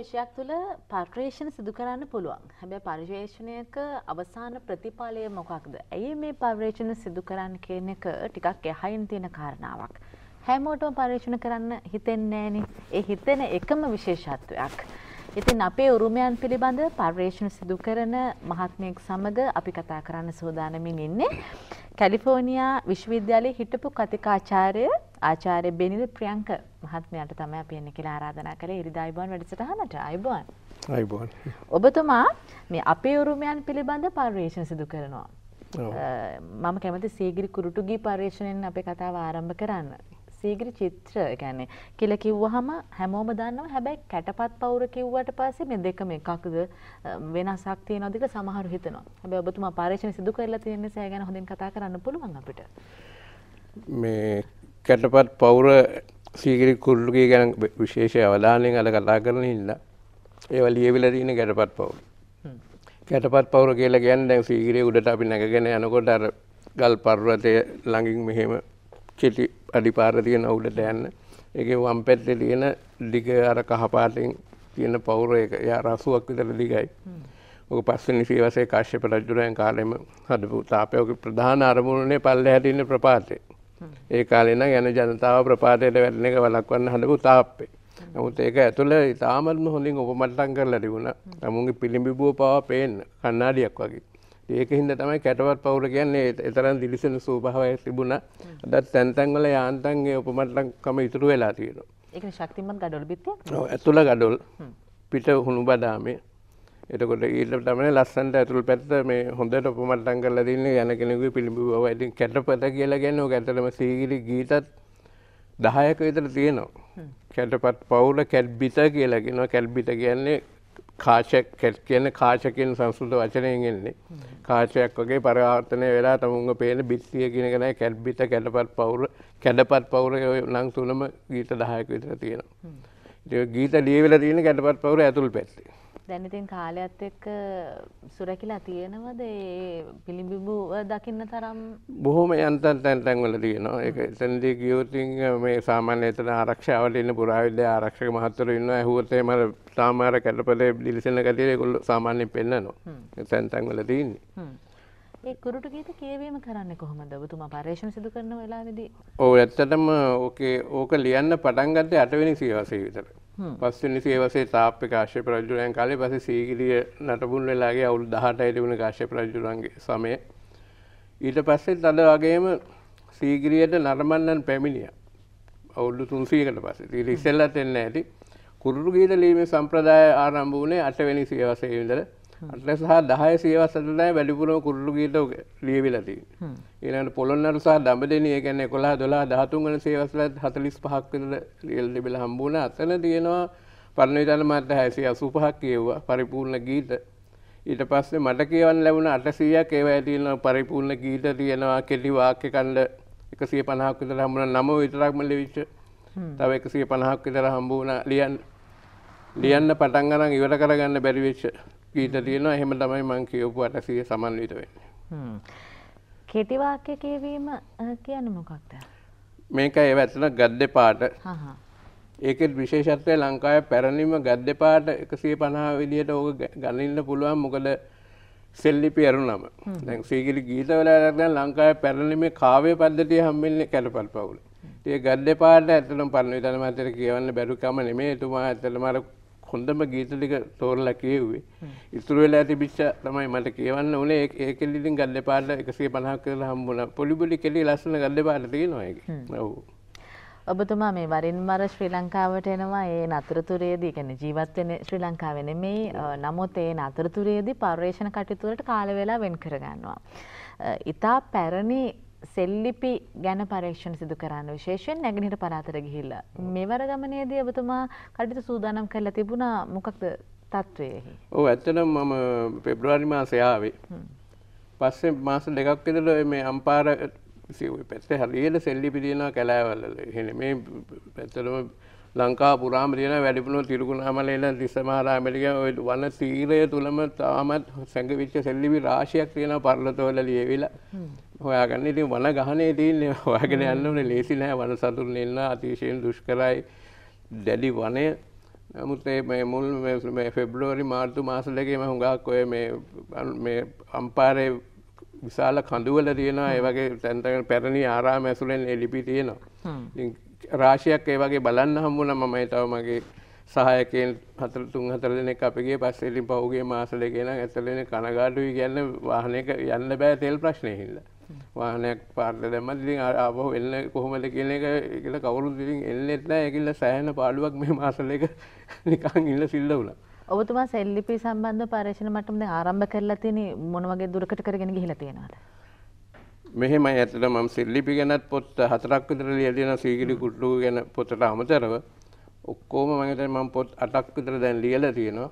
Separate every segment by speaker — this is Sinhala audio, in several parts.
Speaker 1: විෂයක් තුළ පර්යේෂණ සිදු කරන්න පුළුවන් හැබැ පර්යේෂණයක අවසාන ප්‍රතිඵලය මොකක්ද ඇයි මේ පර්යේෂණ සිදු කරන්න කියන එක ටිකක් එහයින් තියෙන කාරණාවක් හැමෝටම පර්යේෂණ කරන්න හිතෙන්නේන ඒ හිතෙන එකම විශේෂත්වයක් ඉතින් අපේ උරුමයන් පිළිබඳ පර්යේෂණ සිදු කරන මහත්මයෙක් සමඟ අපි කතා කරන්න සෝදානමින් ඉන්නේ කැලිෆෝනියා විශ්වවිද්‍යාලයේ හිටපු කතිකාචාරය ආචාර්ය බෙනිල් ප්‍රියංක මහත්මයාට තමයි අපි එන්න කියලා ආරාධනා කළේ ඉරිදා අයබෝන් වැඩසටහනට අයබෝන්. අයබෝන්. ඔබතුමා මේ අපේ උරුමයන් පිළිබඳ පර්යේෂණ සිදු කරනවා. මම කැමති සීගිරි කුරුටුගී පර්යේෂණයෙන් අපේ කතාව ආරම්භ කරන්න. සීගිරි චිත්‍ර ගැන කියල කිව්වහම හැමෝම දන්නව හැබැයි කැටපත් පවුර කිව්වට පස්සේ මේ දෙකම එකක්ද වෙනසක් තියෙනවා දෙක සමහර හිතනවා. හැබැයි ඔබතුමා පර්යේෂණ සිදු කරලා තියෙන නිසා ගැන හොඳින් කතා කරන්න පුළුවන් අපිට.
Speaker 2: මේ කැටපත් පවුර සීගරි කුල්ලුගේ ගැන විශේෂ අවධානයෙන් අද කතා කරන ඉන්න ඒව ලියවිලදීන ගැටපත් පවුල කැටපත් පවුර කියලා ගැන් දැන් සීගරේ උඩට අපි නැගෙන යනකොට අර ගල් පර්වතය ළඟින් මෙහෙම චිටි අඩිපාර තියෙන උඩට යන්න ඒකේ වම් පැත්තේ තියෙන දිග අර කහපාටින් තියෙන පවුර එක යා රසුවක් විතර දිගයි ඔක පස්වෙනි සියවසේ කාශ්‍යප රජුරයන් කාලෙම හදපු තාපයක ප්‍රධාන අරමුණනේ පල්ලෙහාට ඉන්න ප්‍රපාතේ ඒ කාලෙන යන ජනතාව ප්‍රපාතයට වැටන එක වලක්වන්න හඳපු තාප්පේ. නමුත් ඒක ඇතුළ ඉතාමත්ම හොඳින් ඔපමට්ටන් කර ලැටිබුණ අමුන්ගේ පිළිඹිබුව පවා පේෙන් කන්නාඩියක් වගේ. ඒක හින්ද තමයි කැටවත් පවුර කියන්නේ එතරම් දිලිසෙන සූභාවය තිබුණ අදත් තැන්තැන්වල යාන්තන්ගේ ඔපමට්ටකම ඉතුරු වෙලා තියෙනවා.
Speaker 1: ඒ ශක්තිමත් ගඩොල් බිත්ත
Speaker 2: ඇතුළ ගඩොල් පිට හුණු බදාමේ එතකොට ඊට තමයි ලස්සන්ට ඇතුල් පැත්ත මේ හොඳට උපමට්ටම් කරලා තින්නේ යන කෙනෙකුගේ පිළිඹු බව. ඉතින් කැටපත කියලා කියන්නේ ඔක ඇත්තටම සීගිරි ගීතත් 10ක විතර තියෙනවා. කැටපත් පවුල කැල්බිත කියලා කියනවා. කැල්බිත කියන්නේ කාශ කැට් කියන්නේ කාශ කියන සංස්කෘත වචනයෙන් එන්නේ. කාශයක් වගේ පරිවර්තනය වෙලා තමුන්ගේ පේන බිත්තිය කියන එක නයි කැල්බිත කැටපත් පවුල කැඩපත් පවුල නම් තුනම ගීත 10ක විතර තියෙනවා. ඉතින් ගීත ලියවිලා තියෙන කැටපත් පවුල ඇතුල් පැත්තේ.
Speaker 1: දැන් ඉතින් කාලයත් එක්ක සුරැකිලා තියෙනවද ඒ පිළිඹිබුව දකින්න තරම්
Speaker 2: බොහොම යන්තම් තැන් තැන්වල තියෙනවා ඒක එතනදී ගියොත් මේ සාමාන්‍ය එතන ආරක්ෂාවට ඉන්න පුරාවිද්‍යා ආරක්ෂක මහත්වරු ඉන්නවා ඇහුවොත් එහෙම සාමාර කැටපලේ දිලිසෙන කතියේ ඒගොල්ලෝ සාමාන්‍යයෙන් පෙන්නනවා තැන් තැන්වල තියෙන්නේ
Speaker 1: ඒ කුරුට ගීත කියවීම කරන්න කොහොමද ඔබතුමා පර්යේෂණ සිදු කරන වෙලාවේදී
Speaker 2: ඔව් ඇත්තටම ඕකේ ඕක ලියන්න පටන් ගත්තේ 8 වෙනි සියවසේ විතර පස්සනි සේවසේ තාප්ප කාශ්‍ය ප්‍රජුරයන් කාලේ පස සීගිරිය නටබුන් වෙලාගේ අවුල් දහට අයටවුණ කාශ්‍ය ප්‍රජුරන්ගේ සමය ඊට පස්සේ තද වගේම සීගිරියට නරමන්නන් පැමිණිය අවුල්ලු තුන්සීකට පස්සේ ඉස්සෙල්ලත් එන්න ඇති කුරුරු ගීත ලීමේ සම්ප්‍රදාය ආරම්භ වුණේ අටවැනි සියවසේ ඉඳලා අට සහ දහය සේවසටනෑ වැඩිපුරම කුරල්ලු ගීත ලියවිලති. ඒනට පොළොන්නට සහ දඹදනය ගැන කොලා දොලා දහතුන් වන සේවසලත් හතලිස් පහක් ලියල්ලිබිල හම්බුණ අතන තියෙනවා පරණවිතන මට හැසේ අසුපහක් කියව්වා පරිපූර්ණ ගීත. ඊට පස්සේ මට කියවන් ලැබුණ අටසීයක් ඒව ඇතින පරිපූර්ණ ගීත තියෙනවා කෙටි වාක්‍ය කණ්ඩ එකසිය පණහක් විතර හම්බුණ නම විතරක්ම ලිවිච්ච තව එකසිය පණහක් විතර හම්බුණ ලියන් ලියන්න පටන්ගනන් ඉවට කරගන්න බැරිවිච්ච ගීත තියෙනවා එහෙම තමයි මං කියවපුට සිය සමන්විත වෙන්නේ.
Speaker 1: කෙටිවාක්‍ය කියවීම කියන්න මොකක්ද.
Speaker 2: මේක ඒ ඇත්තන ගද්ද පාට ඒකෙත් විශේෂත්වය ලංකාය පැරණීම ගද්ද පාට එකසිය පණහා විදියට ඕක ගණන්න පුළුවන් මොකද සෙල්ලිපි ඇරුනම දැන් සීගිලි ගීතවලරන ලංකාය පැරණීමේ කාවය පද්ධතිය හම්බෙන්නේ කැටපල් පවුල ඒ ගද්ද පාට ඇතනම් පරණ විතන මතර කියවන්න බැරුකම නෙමේ තුමා ඇතල මරක් හොඳම ගීතලික තෝරලා කියව්වේ ඉතුරු වෙලා ඇති බිච්ච තමයි මට කියවන්න ඕනේ ඒකෙල්ලිතින් ගල්ල පාට එකසේ පනා කරල හම්බුණ පොලිබොලි කෙලි ලස්සන ගල්ල පාටතිය නොයක ඔවු
Speaker 1: ඔබතුමා මේ වරින් මර ශ්‍රී ලංකාවට එනවා ඒ නතරතුරේදී ගැන ජීවත්වෙන ශ්‍රී ලංකාවෙන මේ නමුත් ඒ නතරතුරේදී පර්යේෂණ කටයුතුවලට කාලවෙලා වෙන් කරගන්නවා. ඉතා පැරණි සෙල්ලිපි ගැන පරීක්ෂණ සිදු කරන්න විශේෂයෙන් නැගිනිට පලාතර ගිහිල්ල. මෙවර ගමනේදී ඔබතුමා කඩිට සූදානම් කරලා තිබුණා මොකක්ද තත්ත්වයහි.
Speaker 2: ඕ ඇත්තනම් මම පෙබ්‍රවාරි මාසයාවේ. පස්සේ මාස දෙකක් ඉදල මේ අම්පාර පැත්ත හරියට සෙල්ලිපි තියෙනවා කැලෑවල්ල හෙන මේ පැත්තලම ලංකා පුරාම තියෙන වැඩිපුුණු තිරුකුණාමලේන තිස්සමාරාමලික ඔය වන තීරය තුළම තාමත් සැඟවිච්ච සෙල්ලිවි රාශයක් තියෙන පරලතවල ලියවිලා හොයාගන්න ඉතින් වන ගහනේ තියන්නේ හොයාගෙන යන්න ඕනේ ලේසි නැහැ වන සතුන් එන්න අතිශයෙන් දුෂ්කරයි දැඩි වනය නමුත් මේ මුල් මේ ෆෙබ්‍රුවරි මාර්තු මාස දෙකේම හුඟක් ඔය මේ මේ අම්පාරේ විශාල කඳුවල තියෙනවා ඒ වගේ තැන්තන පැරණි ආරාම ඇසුරෙන් එලිපි තියෙනවා රාශියක් ඒ වගේ බලන්න හම්බුණා මම ඒ තව මගේ සහයකෙන් හතර තුන් හතර දෙනෙක් අපගේ පස්සෙලින් පහුගේ මාස දෙකේ නම් ඇත්තටම කනගාටුයි කියන්නේ වාහනයක යන්න බෑ තෙල් ප්‍රශ්නේ හින්දා වානයක් පාර්ල දැම ඉතින් ආපහ එල්ල කොහොමද කියන එක කියල කවරු ඉතින් එල්ල එත්න ඇකිල්ල සෑහන පාඩුවක් මේ මාසල එක නිකං ඉල්ල සිල්ල වුණ
Speaker 1: ඔබතුමා සෙල්ලිපි සම්බන්ධ පර්ේෂණ මටම ආරම්භ කරලා තියෙන මොනවගේ දුරකට කරගෙන ගිහිලා තියෙනවද
Speaker 2: මෙහෙම ඇතට මම සෙල්ලිපි ගැනත් පොත් හතරක් විතර ලියලියන සීගිලි කුට්ටු ගැන පොතට අමතරව ඔක්කෝම මගට මම පොත් අටක් විතර දැන් ලියලා තියෙනවා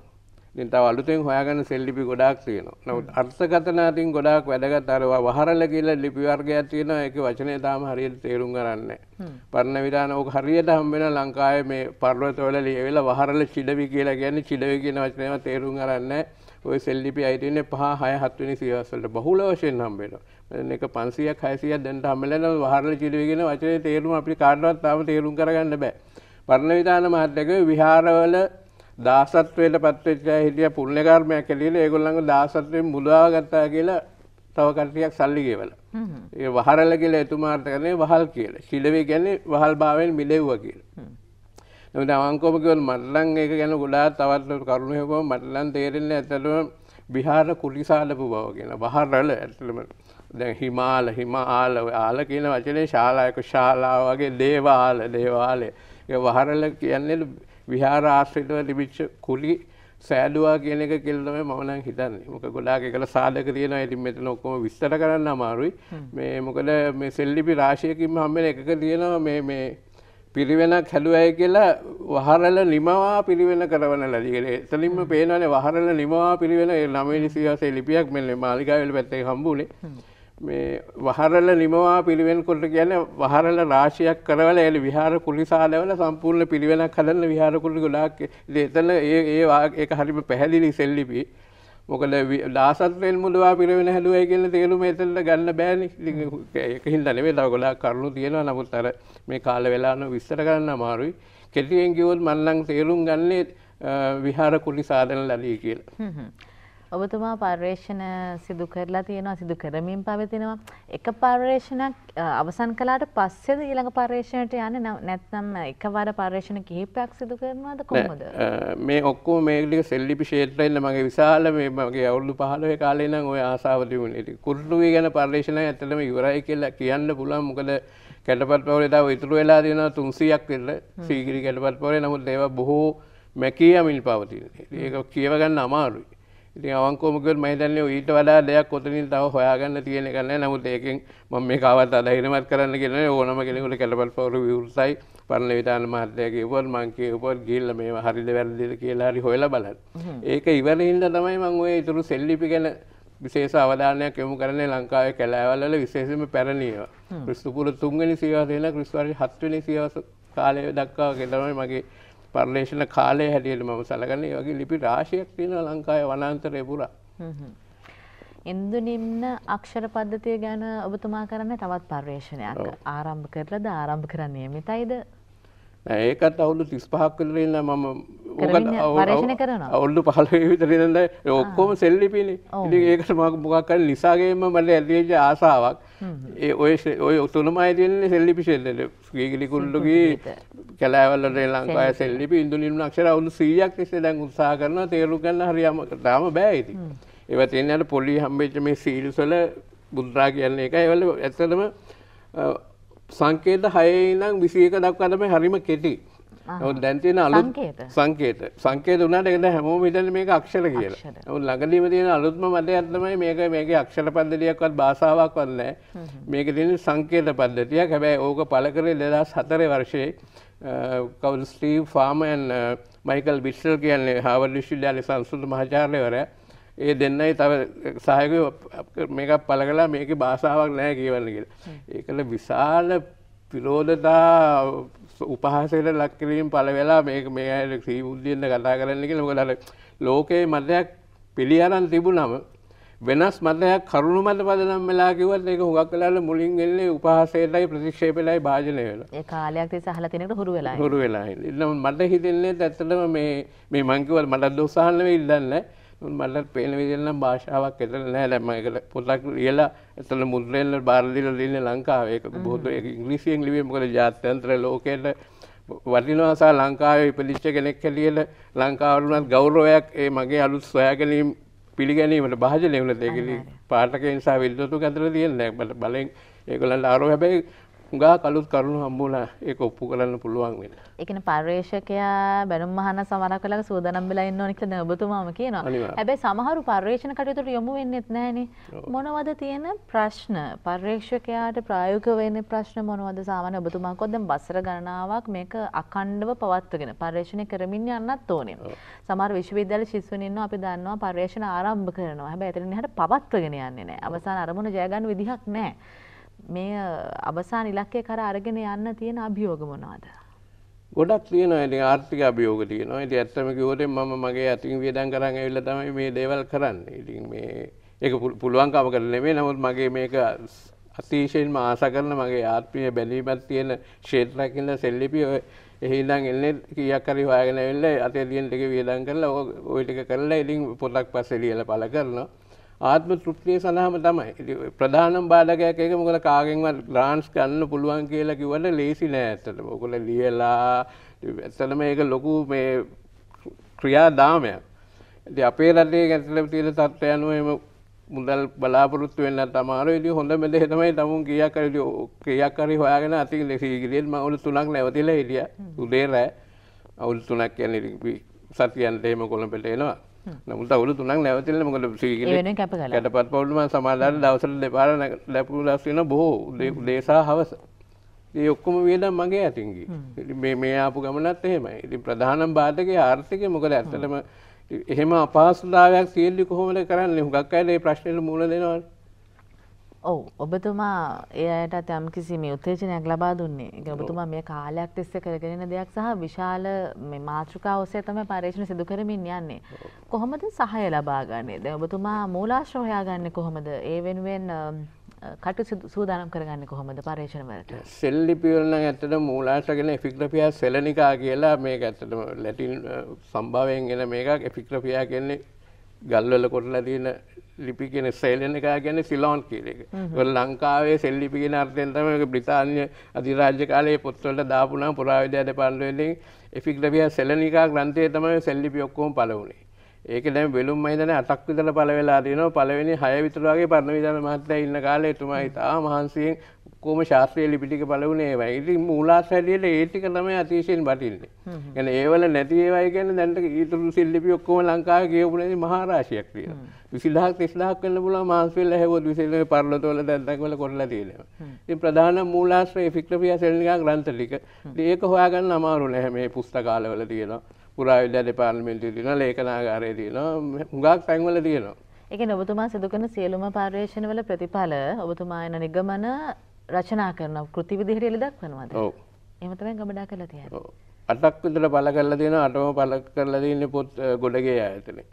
Speaker 2: ඉතින් තව අලුතෙන් හොයාගන්න සෙල් ලිපි ගොඩාක් තියෙනවා. නමුත් අර්ථකථන අතින් ගොඩාක් වැදගත් අර වහරල කියලා ලිපි වර්ගයක් තියෙනවා. ඒකේ වචනේ තාම හරියට තේරුම් ගන්න නැහැ. පරණ විධාන ඕක හරියට හම්බ වෙන ලංකාවේ මේ පර්වතවල ලියවිලා වහරල චිඩවි කියලා කියන්නේ චිඩවි කියන වචනේම තේරුම් ගන්න නැහැ. ඔය සෙල් ලිපි අයිතින්නේ පහ හය හත්වෙනි සියවස් වලට බහුල වශයෙන් හම්බ වෙනවා. එක 500ක් 600ක් දැනට හම්බෙලා නම් වහරල චිඩවි කියන වචනේ තේරුම අපිට කාටවත් තාම තේරුම් කරගන්න බෑ. පරණ විධාන මහත්කම විහාරවල දාසත්වයට පත්වෙච්ච හිටිය පුුණ්‍ය කර්මයක් කැලියට ඒගොල්ලඟ දාසත්වයෙන් මුදාගත්තා කියලා තව කටයක් සල්ලි ගෙවල. ඒ වහරල කියලා එතුමාර්ථ කරනේ වහල් කියල ශිලවේ ගැන වහල් භාවෙන් මිලෙව්ව කියල. නොට අවංකෝමකවල් මටලන් ඒක ගැන ගොඩා තවත් කරුණයකෝ මටලන් තේරෙන්න ඇතටම බිහාර කුලිසාලපු බව කියෙන වහරල ඇතලම දැ හිමාල හිම ආල ආල කියන වචනේ ශාලායක ශාලා වගේ දේවාල දේවාලය වහරල කියන්නේ විහාර ආශ්‍රිතව තිබිච්ච කුලි සෑඩුවා කියන එක කෙල්ලම මමනං හිතන්නේ මොක ගොඩාක කළ සාධක තියෙන ඇතින් මෙත නොක්කොම විස්තර කරන්න අමාරුයි මේ මොකද මේ සෙල්ලිපි රාශයකින්ම හම්බෙන එක තියෙනවා මේ මේ පිරිවෙනක් හැලු ඇය කියලා වහරල නිමවා පිරිවෙන කරවන ලදිගෙන එතලින්ම පේනනේ වහරල නිමවා පිරිවෙන නමනි සිහසේ ලිපියක් මෙ මාලිකාවල පැත්තේ හම්බුලේ මේ වහරල නිමවා පිළිවෙන් කොට කියන වහරල රාශියක් කරවල එල විහාර කුලිසාලවල සම්පූර්ණ පිළිවෙනක් හදන්න විහාරකුළි ගොඩාක් එතන ඒ ඒක හරිම පැහැදිලි සෙල්ලිපි මොකද දාසත්වෙන් මුදවා පිරිවෙන හැදුවයි කියල තේරුම එතට ගන්න බෑනි හින්ද නෙවේ තව ගොඩාක් කරුණු තියෙනවා නමුත් අර මේ කාල වෙලාන විස්තර කරන්න අමාරුයි කෙටියෙන් කිවොත් මල්ලං තේරුම් ගන්නේ විහාර කුලි සාධන ලදී
Speaker 1: කියලා. ඔබතුමා පර්යේෂණ සිදු කරලා තියෙනවා සිදු කරමින් පවතිනවා. එක පර්යේෂණක් අවසන් කළාට පස්සේද ඊළඟ පර්යේෂණයට යන්නේ නැත්නම් එකවර පර්යේෂණ කිහිපයක් සිදු කරනවද කොහොමද?
Speaker 2: මේ ඔක්කොම මේ ටික සෙල්ලිපි ක්ෂේත්‍රයෙන් මගේ විශාල මේ මගේ අවුරුදු 15 කාලේ නම් ওই ආසාව තිබුණේ. කුරුළුවේ ගැන පර්යේෂණ ඇත්තටම ඉවරයි කියලා කියන්න පුළුවන්. මොකද කැටපත් පවරේ තව ඉතුරු වෙලා තියෙනවා 300ක් විතර. සීගිරි කැටපත් පවරේ නමුත් ඒවා බොහෝ මැකියමින් පවතින. ඒක කියවගන්න අමාරුයි. ඉති අවංකෝමකල් මහිතන්නේ ඊට වඩා දෙයක් කොතනින් තව හොයාගන්න තියෙන කරන්න නමුත් ඒකෙන් ම මේ කාවත් අදහිනමත් කරන්න කියෙන ඕනම කෙනෙකුට කැලපල් පවර විවරුසයි පරණ විතාන මහත්තයගේ උපොත් මංකේ උපොත් ගිල්ල මේ හරිද වැරදිද කියලා හරි හොල බල ඒක ඉවරහින්ද තමයි මං ඔය ඉතුරු සෙල්ලිපි ගැන විශේෂ අවධානයක් යොමු කරන්නේ ලංකාවේ කැලෑවල්ල විශේෂම පැරණීව ක්‍රිස්තුපුර තුන්ගනි සියවසේලා ක්‍රිස්වාරි හත්වනි සියවස කාලය දක්වා ගෙතමයි මගේ පර්ලේෂණ කාලය හැටියට මම සලගන්නේ වගේ ලිපි රාශයක් තියෙන ලංකාය වනන්තරය පුරා.
Speaker 1: ඉන්දු නිම්න අක්ෂර පද්ධතිය ගැන ඔබතුමා කරන්න තවත් පර්යේෂණයක් ආරම්භ කරලද ආරම්භ කරන්නේ මෙතයිද
Speaker 2: ඒකත් අවුදු තිස් පහක් කලරන්න මම අවුල්ලු පහල විතරන්න ඔක්කෝම සෙල්ලිපිලි ඒකට මක් මොකක්කර නිසාගේම මට ඇදේජ ආසාාවක් ඒ ඔය ඔය ඔතුනම අයතියන්නේ සෙල්ලිපි ශෙල්ලට ්‍රීගිලිකුල්ලුගේ කැලෑවලට ලංකා සෙල්ලිපි ඉදු නිම් නක්ෂර අවුු සීයක් ෙ දැන් උත්සා කරන තේරු කන්න හරියම තාම බෑයිති ඒව තියන්නට පොලි හම්බේච මේ සීල්සල බුද්රා කියන්නේ එක එවල ඇත්තටම සංකේත හයනම් විසියක දක්වටම හරිම කෙටි දැන්තියෙන අලුත් සංකේත සංකේත වනාට එකද හැමෝම විටන මේක අක්ෂර කියලා ඔු ලඟදීම තියෙන අලුත්ම මට ඇත්තමයි මේක මේක අක්ෂර පද්ධලියක්වත් භාසාාවක් වන්න මේක තියෙන සංකේත පද්ධතියක් හැබැයි ඕක පලකරේ දෙදා සතර වර්ෂයේ කවල් ස්ටී ෆාමයන් මයිකල් බිස්සල් කියන්නේ හාවල් විශ්විද්‍යාලය සංස්කෘත මහාචාර්යවරයා ඒ දෙන්නයි තව සහයක මේක පල කලා මේක භාෂාවක් නෑ කියවන්න කියලා. ඒකළ විශාල පිරෝධතා උපහසට ලක්කිරීම් පල වෙලා මේ මේ අයට ක්‍රීබුද්ධියන්න කතා කරන්න කිය මොකදට ලෝකයේ මතයක් පිළියරන් තිබුණම වෙනස් මතයක් කරුණු මත පදනම් වෙලා කිවත් ඒක හුඟක් වෙලාට මුලින් එන්නේ උපහාසයටයි ප්‍රතික්ෂේපයටයි භාජනය වෙලා.
Speaker 1: ඒ කාලයක් තිස්සේ අහලා තියෙනකොට හුරු වෙලා. හුරු
Speaker 2: වෙලා. ඉතින් මට හිතෙන්නේ ඇත්තටම මේ මේ මං කිව්වා මට උත්සාහ නෙවෙයි ඉල්ලන්නේ. මට පේන විදිරනම් භාෂාවක් එතර නෑ දැමකට පොතක් කියලා එතන මුද්‍රෙන්ල බාරදිල දන්න ලංකාවේ බොහතු ඉංග්‍රීසියෙන් ලිවීමකට ජාත්‍යන්ත්‍ර ලෝකයට වටිනවාසා ලංකාවේ ඉපදිච්ච කෙනෙක් හැලියට ලංකාවරුනත් ගෞරවයක් ඒ මගේ අලුත් සොයාගැනීම් පිළිගැනීමට භාජ ලෙවන දෙකල පාටක නිසා විල්දතු ගතර තියන්න බට බලෙන් ඒකලන්න අරෝ හැබැයි හුඟා කලුත් කරුණු හම්බුල ඒක ඔප්පු කරන්න පුළුවන් වෙන
Speaker 1: එකන පර්ේෂකයා බැනුම් හන සමරකල සූදනම් වෙලා ඉන්න නික නැබතුමාම කියනවා හැබැයි සමහරු පර්ේෂණ කටයුතුට යොමු වෙන්නෙත් නෑන මොනවද තියෙන ප්‍රශ්න පර්ේක්ෂකයාට ප්‍රායෝක වෙන ප්‍රශ්න මොනවද සාමාන ඔබතුමා කොද බසර ගණනාවක් මේක අකණ්ඩව පවත්වගෙන පර්ේෂණය කරමින් යන්නත් ඕනේ සමර විශ්වවිද්‍යල ශිස්වනින්න අපි දන්නවා පර්ේෂණ ආරම්භ කරනවා හැබැ ඇතරෙන හට පවත්වගෙන යන්නේ නෑ අවසාන අරමුණ ජයගන්න විදිහක් නෑ. මේ අවසාන ඉලක්කය කර අරගෙන යන්න තියෙන අභියෝග මොනවාද?
Speaker 2: ගොඩක් තියෙනවා ඉතින් ආර්ථික අභියෝග තියෙනවා. ඉතින් ඇත්තම කිව්වොත් මම මගේ අතින් වියදම් කරන් ඇවිල්ලා තමයි මේ දේවල් කරන්නේ. ඉතින් මේ ඒක පුළුවන්කමකට නෙමෙයි නමුත් මගේ මේක අතිශයින්ම ආස කරන මගේ ආත්මීය බැඳීමක් තියෙන ක්ෂේත්‍රයක් ඉඳලා සෙල්ලිපි ඔය එහෙනම් එන්නේ කීයක් හරි හොයාගෙන ඇවිල්ලා අතේ දියෙන් ටික වියදම් කරලා ඔය ටික කරලා ඉතින් පොතක් පස්සේ ලියලා පළ කරනවා. ආත්ම තෘප්තිය සඳහම තමයි ප්‍රධානම් බාධකයක් ඒක මොකද කාගෙන්වත් ග්‍රාන්ස් ගන්න පුළුවන් කියලා කිව්වට ලේසි නෑ ඇත්තට. ඔයගොල්ල ලියලා ඇත්තටම ඒක ලොකු මේ ක්‍රියාදාමයක්. ඉතින් අපේ රටේ ඇත්තටම තියෙන තත්ත්වය අනුව එහෙම මුදල් බලාපොරොත්තු වෙන්න අමාරු. ඉතින් හොඳම දේ තමයි තමුන් කීයක් හරි කීයක් හරි හොයාගෙන අතින් ලෙසීගිරියෙන් මම උළු තුනක් නැවතිලා හිටියා. උදේ රෑ. අවුරුදු තුනක් කියන්නේ සතියන්ට එහෙම කොළඹට එනවා. නමුත් අවුරුදු තුනක් නැවතිලා මොකද සීගිලි
Speaker 1: කැටපත්
Speaker 2: පවුල් මම සමහරවල් දවසට දෙපාර ලැබුණු දවස් වෙන බොහෝ දේශා හවස ඒ ඔක්කොම වියදම් මගේ අතින් ගියේ මේ මේ ආපු ගමනත් එහෙමයි ඉතින් ප්‍රධානම බාධකේ ආර්ථිකය මොකද ඇත්තටම එහෙම අපහසුතාවයක් සියල්ලි කොහොමද කරන්නේ හුඟක් අය මේ ප්‍රශ්නෙට මුහුණ දෙනවනේ
Speaker 1: ඔවු ඔබතුමා එයට යම් කිසි මේ උත්තේජනයක් ලබා දුන්නේ ඔබතුමා මේ කාලයක් තිස්සේ කරගෙන දෙයක් සහ විශාල මේ මාතෘකා ඔස්සේ තමයි පර්යේෂණ සිදු කරමින් යන්නේ. කොහොමද සහය ලබා ගන්නේ? දැන් ඔබතුමා මූලාශ්‍ර හොයාගන්නේ කොහොමද? ඒ වෙනුවෙන් කටු සූදානම් කරගන්න කොහොමද පර්ේෂණ වලට
Speaker 2: සෙල්ලිපිවලන ඇතට මූලාශගෙන එෆික්්‍රපියා සෙලනිකා කියලා මේ ඇත්තට ලැටින් සම්භාවයෙන් එන මේකක් එෆික්්‍රපියා කියන්නේ ගල්වල කොටලා තියෙන ලිපි කියන සෙල්ලන එක ගැන සිලෝන් කියල එක ලංකාවේ සෙල්ලිපිගෙන අර්තෙන්තම බ්‍රතාාන්‍ය අධිරාජ්‍ය කාලය පොත්වලට දාපුනා පුරාවිද්‍යාට පන්ුවෙලින් එෆික්්‍රපිය සෙලනිකා ග්‍රන්ථය තමයි සෙල්ලිපි ඔක්කෝම් පලවුණේ ඒක දැම් වෙලුම් අයිතන අටක් විතල පලවෙලා දයන පලවෙනි හය විතුරගේ පරණ විධන මහත්ත ඉන්න කාල එතුමයි තා මහන්සියෙන් ඔක්කෝම ශාස්ත්‍රය ලිපිටික පලවනේ වයි ඉති මූලාස් හැටියට ඒටික තම අතිශයෙන් බටින්නේ ගැන ඒවල නැතිවයි ගැන දැන්ට ඉතුරු සිල්ලිපි ඔක්කෝම ලංකා කියපුලේ මහාරාශයක් ්‍රිය විසිල්හක් තිස්ලාක් කන්න පුල මාන්සවෙල් හැවොත් විසිල්ල පරලතොල දැදක්වල කොරලා තියෙනවා ති ප්‍රධාන මූලාශ්‍රය ෆික්ට්‍රපිය සෙල්නිකා ග්‍රන්ථ ටික ඒක හොයාගන්න අමාරු නැහැ මේ පුස්තකාලවල තියෙනවා පුරාවිද්‍යා දෙපාර්ලිමේන්තුවේ තියෙනවා ලේඛනාගාරයේ තියෙනවා හුඟක් තැන්වල තියෙනවා
Speaker 1: ඒ කියන්නේ ඔබතුමා සිදු කරන සියලුම පර්යේෂණවල ප්‍රතිඵල ඔබතුමා එන නිගමන රචනා කරන කෘති විදිහට එළි දක්වනවාද? ඔව්. එහෙම තමයි ගබඩා කරලා තියන්නේ.
Speaker 2: අටක් විතර පළ කරලා තියෙනවා අටම පළ කරලා තියෙන්නේ පොත් ගොඩගේ ආයතනේ.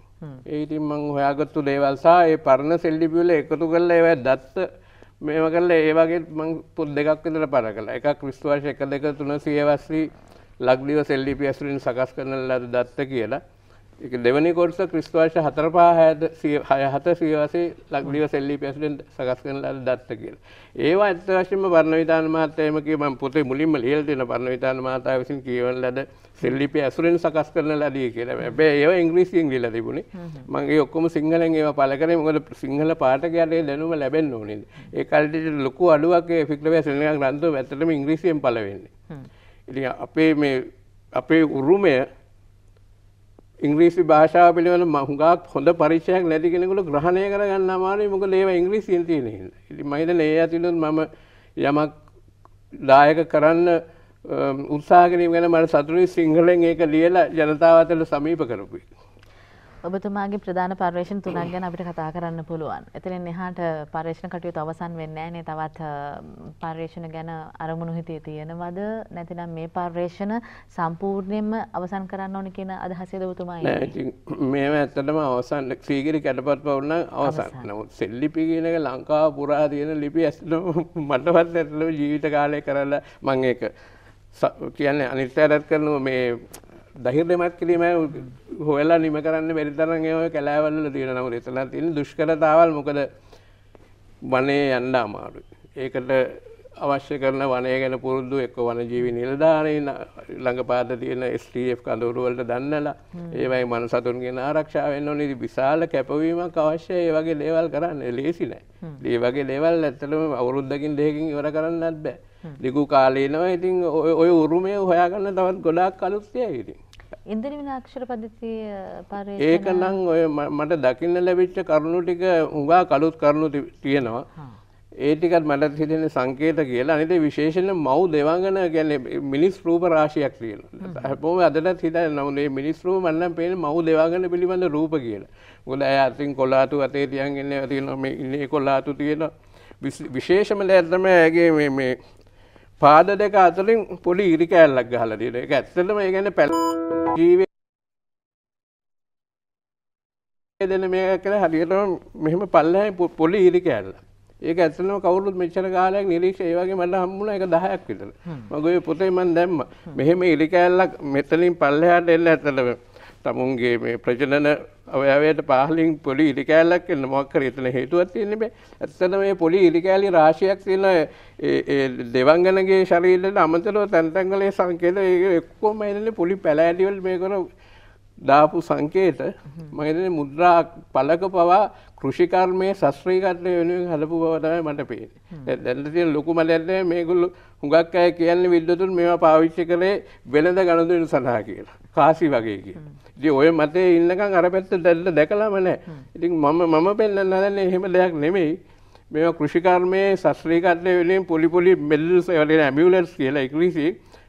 Speaker 2: ඒ ඉතින් මම හොයාගත්තු දේවල් සහ ඒ පරණ සෙල්ලිපි වල එකතු කරලා ඒවා දත්ත මේව කරලා ඒ වගේ මම පොත් දෙකක් විතර පළ කළා. එකක් විශ්වාස 1 2 3 සියවස්රි ලක්දිව සෙල්ලිපි ඇසුරින් සකස් කරන ලද දත්ත කියලා. දෙවනි කොටස ක්‍රිස්තුවර්ෂ හතර පහ හය හත සීවසේ ලක්දිව සෙල්ලි පැසිඩෙන් සකස් කරන ලද දත්ත කියලා. ඒවා ඇත්ත වශයෙන්ම වර්ණ විධාන මහත්තයම කිය මම පොතේ මුලින්ම ලියලා තියෙන වර්ණ විධාන මහතා විසින් කියවන ලද සෙල්ලිපි ඇසුරෙන් සකස් කරන ලදී කියලා. හැබැයි ඒවා ඉංග්‍රීසියෙන් ලියලා තිබුණේ. මම ඒ ඔක්කොම සිංහලෙන් ඒවා පළ කරේ මොකද සිංහල පාඨකයාට ඒ දැනුම ලැබෙන්න ඕනේ. ඒ කල්ටිට ලොකු අඩුවක් ඒ ෆික්‍රවය ශ්‍රේණිකා ග්‍රන්ථෝ ඇත්තටම ඉංග්‍රීසියෙන් පළ වෙන්නේ. ඉතින් අපේ මේ අපේ උරුමය ඉංග්‍රීසි භාෂාව පිළිබඳ මහුඟක් හොඳ පරිචයක් නැති කෙනෙකුට ග්‍රහණය කරගන්න අමාරුයි මොකද ඒවා ඉංග්‍රීසියෙන් තියෙන හින්දා. ඉතින් මම හිතන්නේ ඒ ඇතුළත මම යමක් දායක කරන්න උත්සාහ කිරීම ගැන මට සතුටුයි සිංහලෙන් ඒක ලියලා ජනතාව අතර සමීප කරපුවා.
Speaker 1: ඔබතුමාගේ ප්‍රධාන පර්ේෂණ තුනක් ගැන අපිට කතා කරන්න පුළුවන්. එතනින් එහාට පර්ේෂණ කටයුතු අවසන් වෙන්නේ නැහැ තවත් පර්ේෂණ ගැන අරමුණු හිතේ තියෙනවද? නැතිනම් මේ පර්ේෂණ සම්පූර්ණයෙන්ම අවසන් කරන්න ඕනේ කියන අදහසේද ඔබතුමා ඉන්නේ?
Speaker 2: මේව ඇත්තටම අවසන් සීගිරි කැඩපත් වුණ අවසන්. නමුත් සෙල්ලිපි කියන එක ලංකාව පුරා තියෙන ලිපි ඇත්තටම මටවත් ඇත්තටම ජීවිත කාලය කරලා මම ඒක කියන්නේ අනිත් අයත් කරන මේ දහිරනමත් කිරීම හොල්ලා නිම කරන්න බැරිතරන්ගේ ඔය කෑවල්ල තියෙන නම එතන තින් දුෂ්කරතාවල් මොකද වනේ යන්න අමාරු. ඒකට අවශ්‍ය කරන වනය ගැන පුරුද්දු එක්ක වනජීවි නිලධානය ළඟපාත තියෙන ස්ටF කඳුරුවලට දන්නලා ඒවයි මන සතුන්ගෙන ආරක්ෂාවෙන් නිති විශාල කැපවීමක් අවශ්‍ය ඒ වගේ දේවල් කරන්න ලේසි නෑ ඒ වගේ දේවල් ඇත්තටම අවුරුද්දකින් දෙකින් ඉවර කරන්නත් බෑ. ලිකු කාලේනවා ඉතින් ඔය උරුමය හොයාගන්න තවත් ගොඩක් අලුත්ය ඉතින්.
Speaker 1: ඉන්දනි විනාක්ෂර පද්ධතිය පර්යේෂණ ඒක නම්
Speaker 2: ඔය මට දකින්න ලැබිච්ච කරුණු ටික හුඟා කලුත් කරුණු තියෙනවා. ඒ ටිකත් මට හිතෙන සංකේත කියලා අනිතේ විශේෂයෙන් මව් දෙවඟන කියන්නේ මිනිස් රූප රාශියක් තියෙනවා. හැබැයි අදටත් හිතන්නේ නමුත් මේ මිනිස් රූප මන්නම් පේන්නේ මව් දෙවඟන පිළිබඳ රූප කියලා. මොකද ඇය අතින් කොලාතු අතේ තියන් ඉන්නේ තියෙනවා මේ ඉන්නේ කොලාතු තියෙනවා. විශේෂම දෙයක් තමයි ඇගේ මේ මේ පාද දෙක අතරින් පොඩි ඉරි කෑල්ලක් ගහලා තියෙනවා. ඒක ඇත්තටම ඒ කියන්නේ ජීවේ දෙන මේ කළ හරියටම මෙහෙම පල්ලෙහායි පොලි ඉරි කෑල්ල. ඒක ඇත්තනම කවුරුත් මෙච්චර කාලයක් නිරීක්ෂ ඒ වගේ මට හම්බුණා ඒක 10ක් විතර. මගේ පොතේ මම දැම්මා. මෙහෙම ඉරි කෑල්ලක් මෙතනින් පල්ලෙහාට එන්න ඇත්තටම තමුන්ගේ මේ ප්‍රජනන අවයවයට පහලින් පොඩි ඉරිකෑල්ලක් එන්න මොකක් කර එතන හේතුවක් තියෙන්නේ බෑ. ඇත්තට මේ පොඩි ඉරිකෑලි රාශියක් තියෙන ඒ දෙවංගනගේ ශරීරෙට අමතරව තැන් තැන් වල සංකේත එක්කම එන්නේ පොඩි පැලෑටි වල මේකන දාපු සංකේත මගේ මුද්‍රා පලක පවා කෘෂිකර්මය සස්ත්‍රීකරණය වෙනුවෙන් හලපු බව තමයි මට පේන්නේ. දැන් තියෙන ලොකුම දැන්නේ මේගොල්ලෝ හුඟක් අය කියන්නේ විද්වතුන් මේවා පාවිච්චි කරේ වෙළඳ ගනුදෙනු සඳහා කියලා. කාසි වගේ කියලා. ඉතින් ඔය මතේ ඉන්නකම් අර පැත්ත දැල්ල දැකලාම නැහැ. ඉතින් මම මම පෙන්නන්න හදන්නේ එහෙම දෙයක් නෙමෙයි. මේ කෘෂිකර්මයේ ශස්ත්‍රීකත්වය වෙනුවෙන් පොලි පොලි මෙල්ස් වලින් ඇමියුලන්ස් කියලා ඉංග්‍රීසි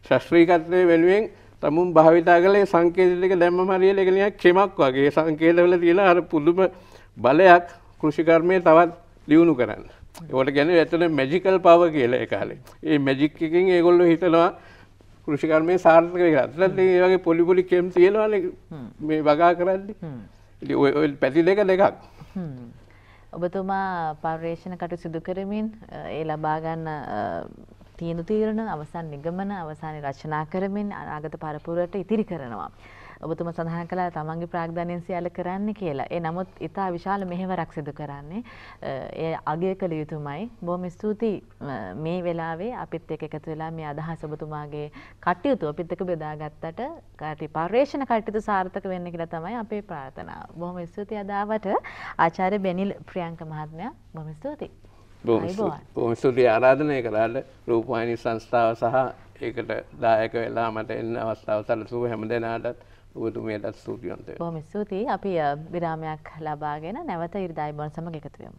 Speaker 2: ශස්ත්‍රීකත්වය වෙනුවෙන් තමුන් භාවිතා කළේ සංකේත ටික දැම්මම හරියට ඒක නිකන් ක්ෂමක් වගේ සංකේත වල තියෙන අර පුදුම බලයක් කෘෂිකර්මයේ තවත් දියුණු කරන්න. ඕට ගැන ඇතුළ මැජිකල් පව කියලා එකකාලේ ඒ මැජික්කින් ඒගොල්ල හිතනවා කෘෂිකර්මය සාර්ථක කරත්ලත් ඒ වගේ පොලිපොලි කෙම් තියෙනවාන මේ වගා කරන්න ඔල් පැති දෙක දෙකක්
Speaker 1: ඔබතුමා පර්ේෂණ කටු සිදු කරමින් ඒ ලබාගන්න තියනු තීරණ අවසන් නිගමන අවසානය රචනා කරමින් අනාගත පරපුරට ඉතිරි කරනවා. ඔබතුම සඳහන් කලා තමන්ගේ ප්‍රාග්ධනයෙන් සියල්ල කරන්න කියලා. ඒ නමුත් ඉතා විශාල මෙහෙවරක් සිදු කරන්නේ. ඒ අගේ කළ යුතුමයි. බොහොම ස්තුතියි මේ වෙලාවේ අපිත් එක්ක එකතු වෙලා මේ අදහස් ඔබතුමාගේ කටයුතු අපිත් එක්ක බෙදාගත්තට කාටි පර්යේෂණ කටයුතු සාර්ථක වෙන්න කියලා තමයි අපේ ප්‍රාර්ථනාව. බොහොම ස්තුතියි අදාවට ආචාර්ය බෙනිල් ප්‍රියංක මහත්මයා බොහොම ස්තුතියි. බොහොම
Speaker 2: ස්තුතියි ආරාධනය කරාට රූපවාහිනී සංස්ථාව සහ ඒකට දායක වෙලා මට එන්න අවස්ථාව සැලසුව හැම දෙනාටත් ඔබතුමයටත් ස්තුතියන්තේ.
Speaker 1: බොහොම ස්තුතියි. අපි විරාමයක් ලබාගෙන නැවත ඉරිදායි බොන සමග එකතු වෙමු.